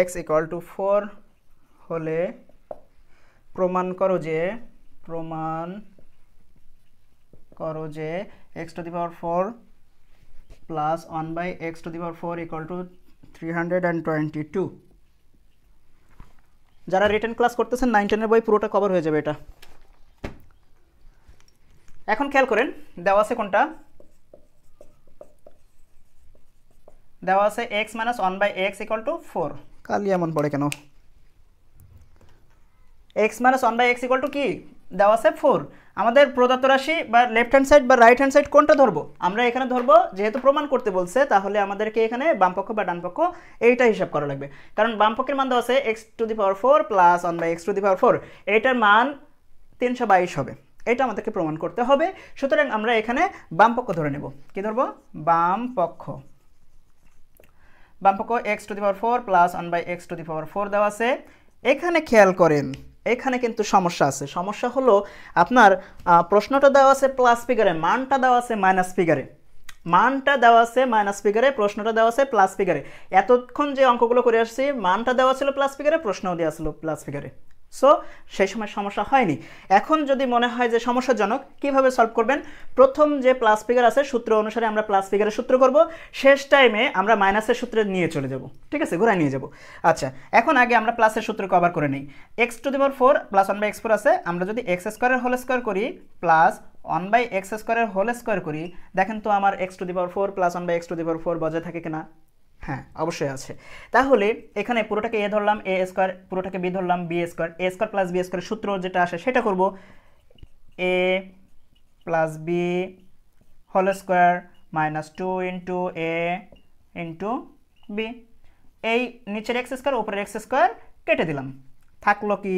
x equal to four হলে প্রমাণ করো যে প্রমাণ করো যে x to the power four plus one by x to the power four equal to three hundred and twenty two যারা রিটার্ন ক্লাস করতেছেন নাইন টেনের বই পুরোটা কভার হয়ে যাবে এটা এখন খেয়াল করেন দেওয়া আছে কোনটা দেওয়া আছে x minus one by x equal to four কালি এমন পড়ে কেন x minus one by x equal to কি দেওয়া আছে ফোর আমাদের প্রদত্ত রাশি বা লেফট হ্যান্ড সাইড বা রাইট হ্যান্ড সাইড কোনটা ধরবো আমরা এখানে ধরবো যেহেতু প্রমাণ করতে বলছে তাহলে আমাদেরকে এখানে বামপক্ষ বা ডানপক্ষ এইটা হিসাব করা লাগবে কারণ বামপক্ষের মান দেওয়া আছে x to the power four plus one by x to the power four এইটার মান তিনশো বাইশ হবে এটা আমাদেরকে প্রমাণ করতে হবে সুতরাং আমরা এখানে বামপক্ষ ধরে নেব কি ধরবো বামপক্ষ বামপক্ষ x to the power four plus one by x to the power four দেওয়া আছে এখানে খেয়াল করেন এখানে কিন্তু সমস্যা আছে সমস্যা হলো আপনার প্রশ্নটা দেওয়া আছে প্লাস ফিগারে মানটা দেওয়া আছে মাইনাস ফিগারে মানটা দেওয়া আছে মাইনাস ফিগারে প্রশ্নটা দেওয়া আছে প্লাস ফিগারে এতক্ষণ যে অঙ্কগুলো করে আসছি মানটা দেওয়া ছিল প্লাস ফিগারে প্রশ্নও দেওয়া ছিল প্লাস ফিগারে সো সেই সময় সমস্যা হয়নি এখন যদি মনে হয় যে সমস্যাজনক কিভাবে সলভ করবেন প্রথম যে প্লাস ফিগার আছে সূত্র অনুসারে আমরা প্লাস ফিগারের সূত্র করব শেষ টাইমে আমরা মাইনাসের সূত্রে নিয়ে চলে যাব ঠিক আছে ঘুরায় নিয়ে যাব আচ্ছা এখন আগে আমরা প্লাসের সূত্র কভার করে নিই X to the power four plus one by X four আছে আমরা যদি এক্স স্কোয়ারের হোল স্কোয়ার করি প্লাস ওয়ান বাই এক্স স্কোয়ারের হোল স্কোয়ার করি দেখেন তো আমার X to the power four plus one by x to the power four বজায় থাকে কিনা হ্যাঁ অবশ্যই আছে তাহলে এখানে পুরোটাকে এ ধরলাম এ স্কোয়ার পুরোটাকে বি ধরলাম B square A square plus B square সূত্র যেটা আসে সেটা করব A plus B whole square minus two into A into B এই নিচের এক্স স্কোয়ার উপরের এক্স স্কোয়ার কেটে দিলাম থাকলো কি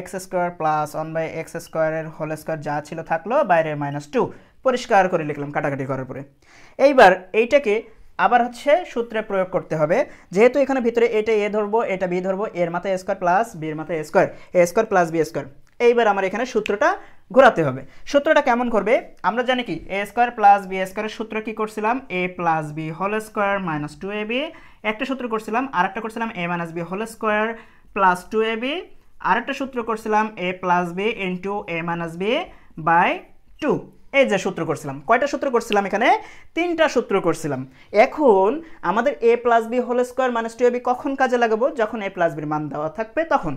X square plus one by X স্কোয়ারের হোল স্কোয়ার যা ছিল থাকলো বাইরে মাইনাস টু পরিষ্কার করে লিখলাম কাটাকাটি করার পরে এইবার এইটাকে আবার হচ্ছে সূত্রে প্রয়োগ করতে হবে যেহেতু এখানে ভিতরে এটা এ ধরবো এটা বি ধরবো এর মাথায় স্কোয়ার প্লাস বির মাথায় square A square plus B square এইবার আমার এখানে সূত্রটা ঘোরাতে হবে সূত্রটা কেমন করবে আমরা জানি কি এ স্কোয়ার প্লাস বি স্কোয়ারের সূত্র কী করছিলাম A plus B whole square minus two A B একটা সূত্র করছিলাম আর একটা করছিলাম A minus B whole square plus two A B আর একটা সূত্র করছিলাম A plus B into A minus B by two এই যে সূত্র করছিলাম কয়টা সূত্র করছিলাম এখানে তিনটা সূত্র করছিলাম এখন আমাদের A plus B whole square minus two B কখন কাজে লাগাবো যখন এ প্লাস বির মান দেওয়া থাকবে তখন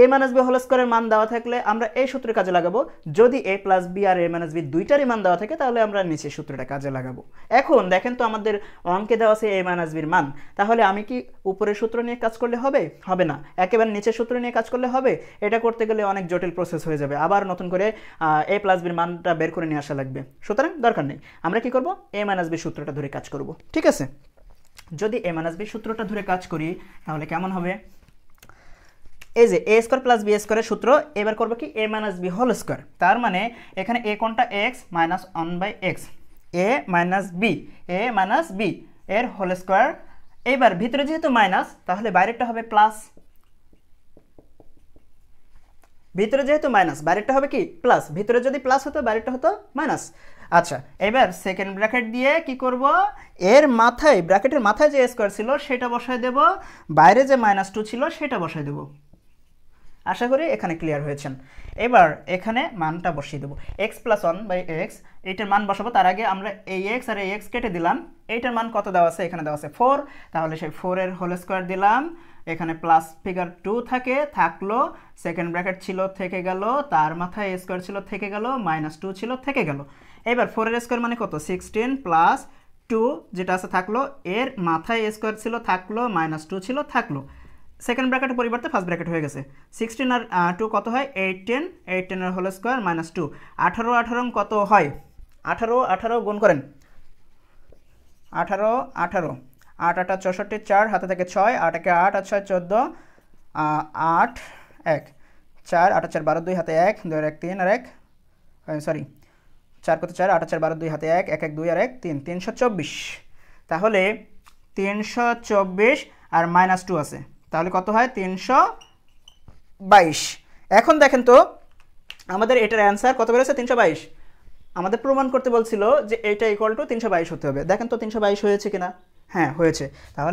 এ মাইনাস বি হোল স্কোয়ারের মান দেওয়া থাকলে আমরা এই সূত্রে কাজে লাগাবো যদি এ প্লাস বি আর এ মাইনাস বি দুইটারই মান দেওয়া থাকে তাহলে আমরা নিচের সূত্রটা কাজে লাগাবো এখন দেখেন তো আমাদের অঙ্কে দেওয়া আছে এ মাইনাস বির মান তাহলে আমি কি উপরের সূত্র নিয়ে কাজ করলে হবে হবে না একেবারে নিচের সূত্র নিয়ে কাজ করলে হবে এটা করতে গেলে অনেক জটিল প্রসেস হয়ে যাবে আবার নতুন করে এ প্লাস বির মানটা বের করে নিয়ে আসা লাগবে সুতরাং দরকার নেই আমরা কি করব এ মাইনাস বি সূত্রটা ধরে কাজ করব ঠিক আছে যদি এ মাইনাস বি সূত্রটা ধরে কাজ করি তাহলে কেমন হবে এই যে এ স্কোয়ার প্লাস বি স্কোয়ারের সূত্র এবার করবো কি A minus B whole square তার মানে এখানে এ কোনটা X minus one by X A minus B A minus B এর হোল স্কোয়ার এবার ভিতরে যেহেতু মাইনাস তাহলে বাইরেটা হবে প্লাস ভিতরে যেহেতু মাইনাস বাইরেটা হবে কি প্লাস ভিতরে যদি প্লাস হতো বাইরেটা হতো মাইনাস আচ্ছা এবার সেকেন্ড ব্র্যাকেট দিয়ে কি করব এর মাথায় ব্র্যাকেটের মাথায় যে স্কোয়ার ছিল সেটা বসায় দেব বাইরে যে মাইনাস টু ছিল সেটা বসায় দেবো আশা করি এখানে ক্লিয়ার হয়েছেন এবার এখানে মানটা বসিয়ে দেবো X plus one by X এইটার মান বসাবো তার আগে আমরা এই এক্স আর এই এক্স কেটে দিলাম এইটার মান কত দেওয়া আছে এখানে দেওয়া আছে ফোর তাহলে সেই ফোরের হোল স্কোয়ার দিলাম এখানে প্লাস ফিগার টু থাকে থাকলো সেকেন্ড ব্র্যাকেট ছিল থেকে গেল তার মাথায় স্কোয়ার ছিল থেকে গেল মাইনাস টু ছিল থেকে গেল এবার ফোরের স্কোয়ার মানে কত সিক্সটিন প্লাস টু যেটা আছে থাকলো এর মাথায় স্কোয়ার ছিল থাকলো মাইনাস টু ছিল থাকলো সেকেন্ড ব্র্যাকেটের পরিবর্তে ফার্স্ট ব্র্যাকেট হয়ে গেছে সিক্সটিন আর টু কত হয় এইট টেন এইট টেনের হোল স্কোয়ার মাইনাস টু আঠারো আঠারো কত হয় আঠারো আঠারো গুণ করেন আঠারো আঠারো আট আটা চৌষট্টি চার হাতে থেকে ছয় আট একে আট আর ছয় চোদ্দো আট এক চার আট চার বারো দুই হাতে এক দুই আর এক তিন আর এক সরি চার কত চার আট চার বারো দুই হাতে এক এক এক দুই আর এক তিন তিনশো চব্বিশ তাহলে তিনশো চব্বিশ আর মাইনাস টু আছে তাহলে কত হয় তিনশো বাইশ এখন দেখেন তো আমাদের এটার অ্যান্সার কত বেরোচ্ছে তিনশো বাইশ আমাদের প্রমাণ করতে বলছিল যে এটা ইকুয়াল টু তিনশো বাইশ হতে হবে দেখেন তো তিনশো বাইশ হয়েছে কিনা হ্যাঁ হয়েছে তাহলে